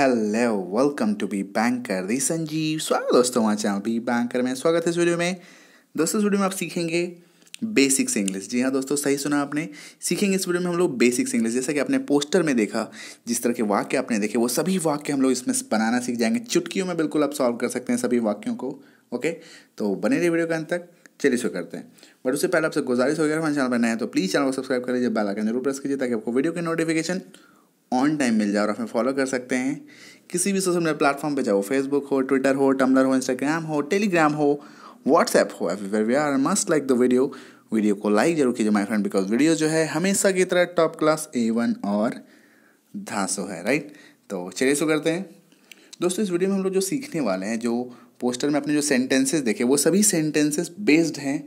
Hello welcome to B banker दी संजीव स्वागत दोस्तों हमारे चैनल बी बैंकर में स्वागत है इस वीडियो में दोस्तों इस वीडियो में आप सीखेंगे बेसिक्स इंग्लिश जी हाँ दोस्तों सही सुना आपने सीखेंगे इस वीडियो में हम लोग बेसिक्स इंग्लिश जैसा कि आपने पोस्टर में देखा जिस तरह के वाक्य आपने देखे वो सभी वाक्य हम लोग इसमें बनाना सीख जाएंगे चुटकियों में बिल्कुल आप सॉल्व कर सकते हैं सभी वाक्यों को ओके तो बने रही वीडियो के अंत तक चलिए शुरू करते हैं बट उससे पहले आपसे गुजारिश हो गया हमारे चैनल पर नया तो प्लीज़ चैनल को सब्सक्राइब करिए जब बेल आइकन जरूर प्रेस कीजिए ताकि आपको वीडियो की नोटिफिकेशन ऑन टाइम मिल जाए और आप हमें फॉलो कर सकते हैं किसी भी सोशल मीडिया प्लेटफॉर्म पे जाओ फेसबुक हो ट्विटर हो टम्बलर हो इंस्टाग्राम हो टेलीग्राम हो व्हाट्सएप हो F V R must like the video video को लाइक जरूर कीजिए माय फ्रेंड बिकॉज वीडियो जो है हमेशा की तरह टॉप क्लास ए वन और धासो है राइट तो चलिए शुरू करते हैं दोस्तों इस वीडियो में हम लोग जो सीखने वाले हैं जो पोस्टर में अपने जो सेंटेंसेस देखे वो सभी सेंटेंसेस बेस्ड हैं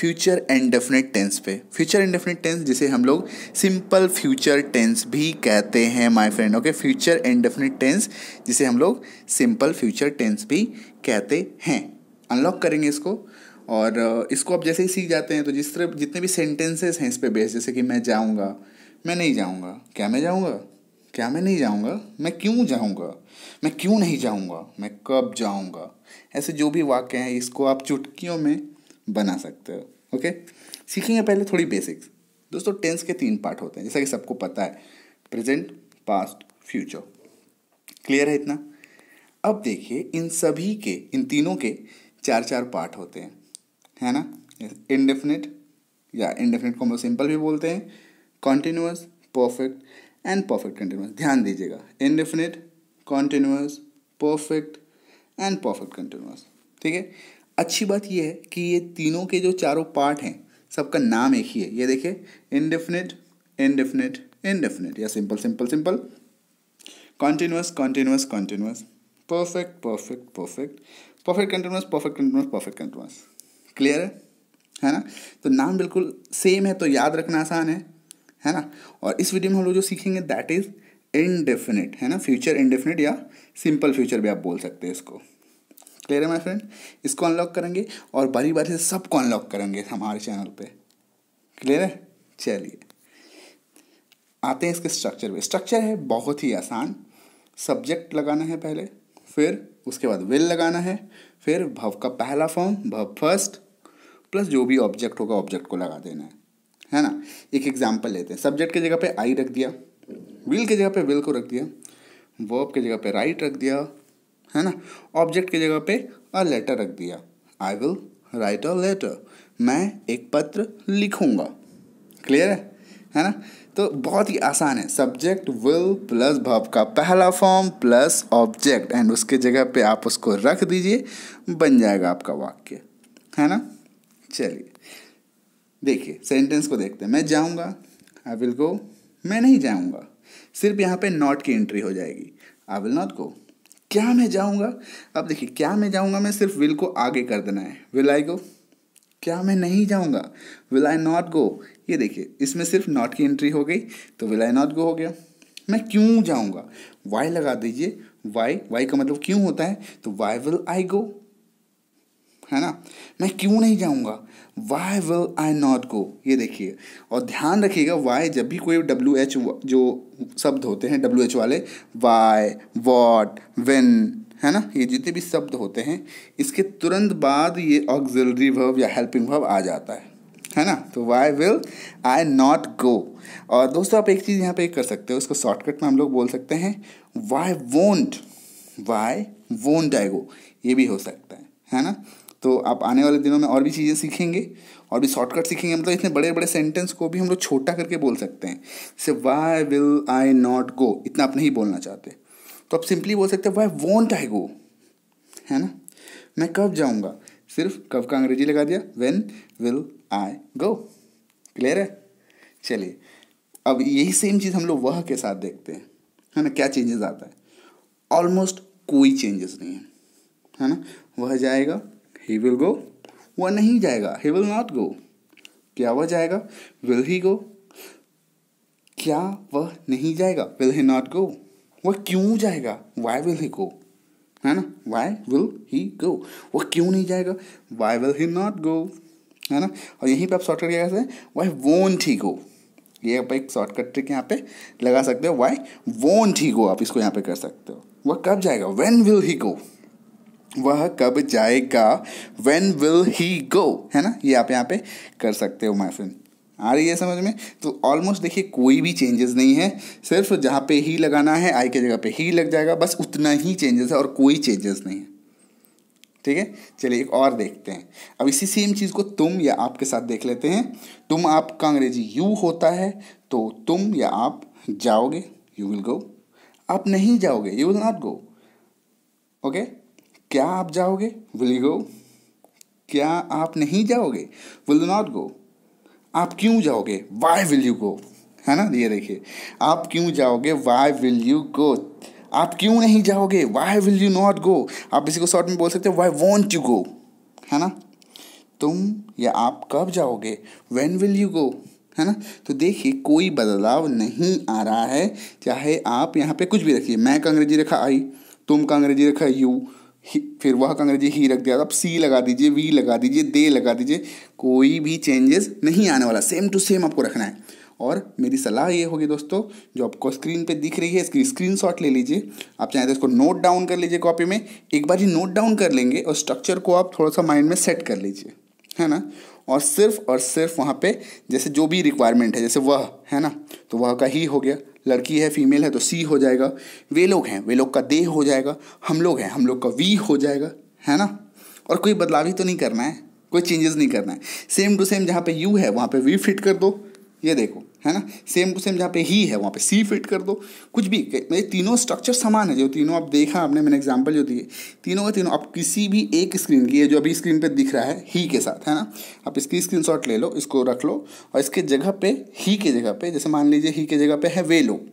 फ्यूचर इंडेफिनिट टेंस पे फ्यूचर इंडेफिनिट टेंस जिसे हम लोग सिंपल फ्यूचर टेंस भी कहते हैं my friend okay future indefinite tense जिसे हम लोग सिंपल फ्यूचर टेंस भी कहते हैं अनलॉक करेंगे इसको और uh, इसको आप जैसे ही सीख जाते हैं तो जिस तरह जितने भी सेंटेंसेस हैं इस पर बेस जैसे कि मैं जाऊँगा मैं नहीं जाऊँगा क्या मैं जाऊँगा क्या मैं नहीं जाऊँगा मैं क्यों जाऊँगा मैं क्यों नहीं जाऊँगा मैं कब जाऊँगा ऐसे जो भी वाक्य हैं इसको आप चुटकियों में बना सकते हो ओके सीखेंगे पहले थोड़ी बेसिक्स दोस्तों टेंस के तीन पार्ट होते हैं जैसा कि सबको पता है प्रेजेंट पास्ट फ्यूचर क्लियर है इतना अब देखिए इन सभी के इन तीनों के चार चार पार्ट होते हैं है ना इनडेफिनेट या इनडेफिनेट को हम सिंपल भी बोलते हैं continuous perfect and perfect continuous ध्यान दीजिएगा indefinite continuous perfect and perfect continuous ठीक है अच्छी बात यह है कि ये तीनों के जो चारों पार्ट हैं सबका नाम एक ही है ये देखिए इनडेफिनेट इनडेफिनेट इनडेफिनेट या simple simple simple continuous continuous continuous perfect perfect perfect perfect continuous perfect continuous perfect continuous clear है है ना तो नाम बिल्कुल सेम है तो याद रखना आसान है है ना और इस वीडियो में हम लोग जो सीखेंगे दैट इज़ इनडेफिनेट है ना फ्यूचर इनडेफिनेट या सिंपल फ्यूचर भी आप बोल सकते हैं इसको क्लियर है माय फ्रेंड इसको अनलॉक करेंगे और बारी बारी से सबको अनलॉक करेंगे हमारे चैनल पे क्लियर है चलिए आते हैं इसके स्ट्रक्चर पे स्ट्रक्चर है बहुत ही आसान सब्जेक्ट लगाना है पहले फिर उसके बाद विल लगाना है फिर भव का पहला फॉर्म भव फर्स्ट प्लस जो भी ऑब्जेक्ट होगा ऑब्जेक्ट को लगा देना है है ना एक एग्जाम्पल लेते हैं सब्जेक्ट की जगह पे आई रख दिया विल की जगह पे विल को रख दिया वर्ब की जगह पे राइट रख दिया है ना ऑब्जेक्ट की जगह पे अ लेटर रख दिया I will write a letter मैं एक पत्र लिखूँगा क्लियर है है ना तो बहुत ही आसान है सब्जेक्ट विल प्लस भाव का पहला फॉर्म प्लस ऑब्जेक्ट एंड उसके जगह पे आप उसको रख दीजिए बन जाएगा आपका वाक्य है ना चलिए देखिए सेंटेंस को देखते हैं मैं जाऊंगा आई विल गो मैं नहीं जाऊंगा सिर्फ यहाँ पे नॉट की एंट्री हो जाएगी आई विल नॉट गो क्या मैं जाऊँगा अब देखिए क्या मैं जाऊँगा मैं सिर्फ विल को आगे कर देना है विल आई गो क्या मैं नहीं जाऊँगा विल आई नॉट गो ये देखिए इसमें सिर्फ नॉट की एंट्री हो गई तो विल आई नॉट गो हो गया मैं क्यों जाऊँगा वाई लगा दीजिए वाई वाई का मतलब क्यों होता है तो वाई विल आई गो है ना मैं क्यों नहीं जाऊँगा why will I not go ये देखिए और ध्यान रखिएगा वाई जब भी कोई डब्ल्यू एच जो शब्द होते हैं डब्ल्यू एच वाले वाई वॉट वेन है ना ये जितने भी शब्द होते हैं इसके तुरंत बाद ये ऑक्सिलरी वर्ब या हेल्पिंग वर्ब आ जाता है है ना तो why will I not go और दोस्तों आप एक चीज़ यहाँ पे कर सकते हो उसको शॉर्टकट में हम लोग बोल सकते हैं why won't why won't I go ये भी हो सकता है है ना तो आप आने वाले दिनों में और भी चीज़ें सीखेंगे और भी शॉर्टकट सीखेंगे मतलब इतने बड़े बड़े सेंटेंस को भी हम लोग छोटा करके बोल सकते हैं जैसे why will I not go इतना आप नहीं बोलना चाहते तो आप सिंपली बोल सकते हैं वाई वॉन्ट आई गो है ना मैं कब जाऊँगा सिर्फ कब का अंग्रेजी लगा दिया when will I go clear है चलिए अब यही सेम चीज़ हम लोग वह के साथ देखते हैं है ना क्या चेंजेस आता है ऑलमोस्ट कोई चेंजेस नहीं है है ना वह जाएगा ही विल गो वह नहीं जाएगा ही विल नॉट गो क्या वह जाएगा विल ही गो क्या वह नहीं जाएगा विल ही नॉट गो वह क्यों जाएगा वाई विल ही गो है ना वाई विल ही गो वह क्यों नहीं जाएगा why will he not go है ना और यहीं पे आप शॉर्टकट क्या कर वाई वोन ही गो ये आप एक शॉर्टकट ट्रिक यहाँ पे लगा सकते हो वाई वोन ही गो आप इसको यहाँ पे कर सकते हो वह कब जाएगा वेन विल ही गो वह कब जाएगा वेन विल ही गो है ना ये आप यहाँ पे कर सकते हो माई फ्रेंड आ रही है समझ में तो ऑलमोस्ट देखिए कोई भी चेंजेस नहीं है सिर्फ जहाँ पे ही लगाना है आई के जगह पे ही लग जाएगा बस उतना ही चेंजेस है और कोई चेंजेस नहीं है ठीक है चलिए एक और देखते हैं अब इसी सेम चीज़ को तुम या आप के साथ देख लेते हैं तुम आपका अंग्रेजी यू होता है तो तुम या आप जाओगे यू विल गो आप नहीं जाओगे you will not go okay क्या आप जाओगे विल यू गो क्या आप नहीं जाओगे विल नॉट गो आप क्यों जाओगे वाई विल यू गो है ना ये देखिए आप क्यों जाओगे वाई विल यू गो आप क्यों नहीं जाओगे why will you not go आप इसी को शॉर्ट में बोल सकते हो वाई वॉन्ट यू गो है ना तुम या आप कब जाओगे वेन विल यू गो है ना तो देखिए कोई बदलाव नहीं आ रहा है चाहे आप यहाँ पे कुछ भी रखिए मैं का अंग्रेजी रखा आई तुम का अंग्रेजी रखा यू फिर वह का अंग्रेजी ही रख दिया था अब सी लगा दीजिए वी लगा दीजिए दे लगा दीजिए कोई भी चेंजेस नहीं आने वाला सेम टू सेम आपको रखना है और मेरी सलाह ये होगी दोस्तों जो आपको स्क्रीन पे दिख रही है इसकी स्क्रीन शॉट ले लीजिए आप चाहें तो इसको नोट डाउन कर लीजिए कॉपी में एक बार ही नोट डाउन कर लेंगे और स्ट्रक्चर को आप थोड़ा सा माइंड में सेट कर लीजिए है ना और सिर्फ और सिर्फ वहाँ पे जैसे जो भी रिक्वायरमेंट है जैसे वह है ना तो वह का ही हो गया लड़की है फीमेल है तो सी हो जाएगा वे लोग हैं वे लोग का दे हो जाएगा हम लोग हैं हम लोग का वी हो जाएगा है ना और कोई बदलाव ही तो नहीं करना है कोई चेंजेस नहीं करना है सेम टू सेम जहाँ पे यू है वहाँ पे वी फिट कर दो ये देखो है ना सेम टू सेम जहाँ पे ही है वहाँ पे सी फिट कर दो कुछ भी मेरे मतलब तीनों स्ट्रक्चर समान है जो तीनों आप देखा आपने मैंने एग्जांपल जो दिए तीनों का तीनों आप किसी भी एक स्क्रीन की ये जो अभी स्क्रीन पे दिख रहा है ही के साथ है ना आप इसकी शॉट ले लो इसको रख लो और इसके जगह पे ही के जगह पे जैसे मान लीजिए ही के जगह पे है वे लोग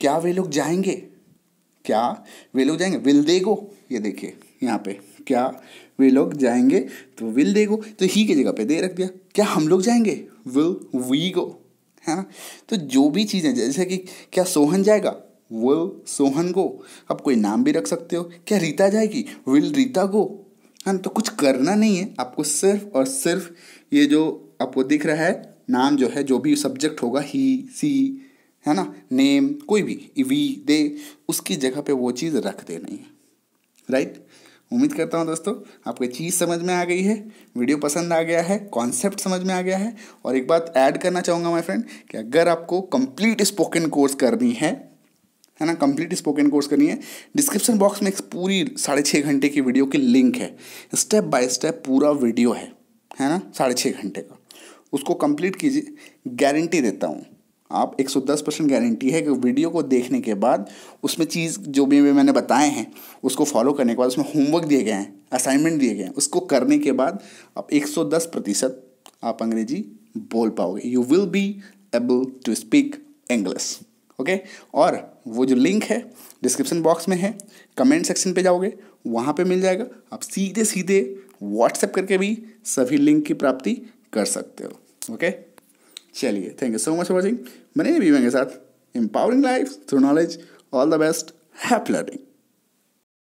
क्या वे लोग जाएंगे क्या वे लोग जाएंगे विल दे गो ये देखिए यहाँ पे क्या वे लोग जाएंगे तो विल दे गो तो ही के जगह पे दे रख दिया क्या हम लोग जाएंगे विल वी गो है ना तो जो भी चीज़ें जैसे कि क्या सोहन जाएगा विल सोहन गो आप कोई नाम भी रख सकते हो क्या रीता जाएगी विल रीता गो है ना तो कुछ करना नहीं है आपको सिर्फ और सिर्फ ये जो आपको दिख रहा है नाम जो है जो भी सब्जेक्ट होगा ही सी है ना नेम कोई भी वी दे उसकी जगह पे वो चीज़ रख देना है राइट उम्मीद करता हूँ दोस्तों आपको चीज़ समझ में आ गई है वीडियो पसंद आ गया है कॉन्सेप्ट समझ में आ गया है और एक बात ऐड करना चाहूँगा माय फ्रेंड कि अगर आपको कंप्लीट स्पोकन कोर्स करनी है है ना कंप्लीट स्पोकन कोर्स करनी है डिस्क्रिप्शन बॉक्स में एक पूरी साढ़े छः घंटे की वीडियो की लिंक है स्टेप बाय स्टेप पूरा वीडियो है है ना साढ़े छः घंटे का उसको कंप्लीट कीजिए गारंटी देता हूँ आप 110 परसेंट गारंटी है कि वीडियो को देखने के बाद उसमें चीज़ जो भी मैंने बताए हैं उसको फॉलो करने के बाद उसमें होमवर्क दिए गए हैं असाइनमेंट दिए गए हैं उसको करने के बाद आप 110 प्रतिशत आप अंग्रेजी बोल पाओगे you will be able to speak English okay और वो जो लिंक है डिस्क्रिप्शन बॉक्स में है कमेंट सेक्शन पे जाओगे वहाँ पे मिल जाएगा आप सीधे सीधे व्हाट्सएप करके भी सभी लिंक की प्राप्ति कर सकते हो ओके okay? चलिए thank you so much watching बने भी मेरे साथ empowering life through knowledge all the best happy learning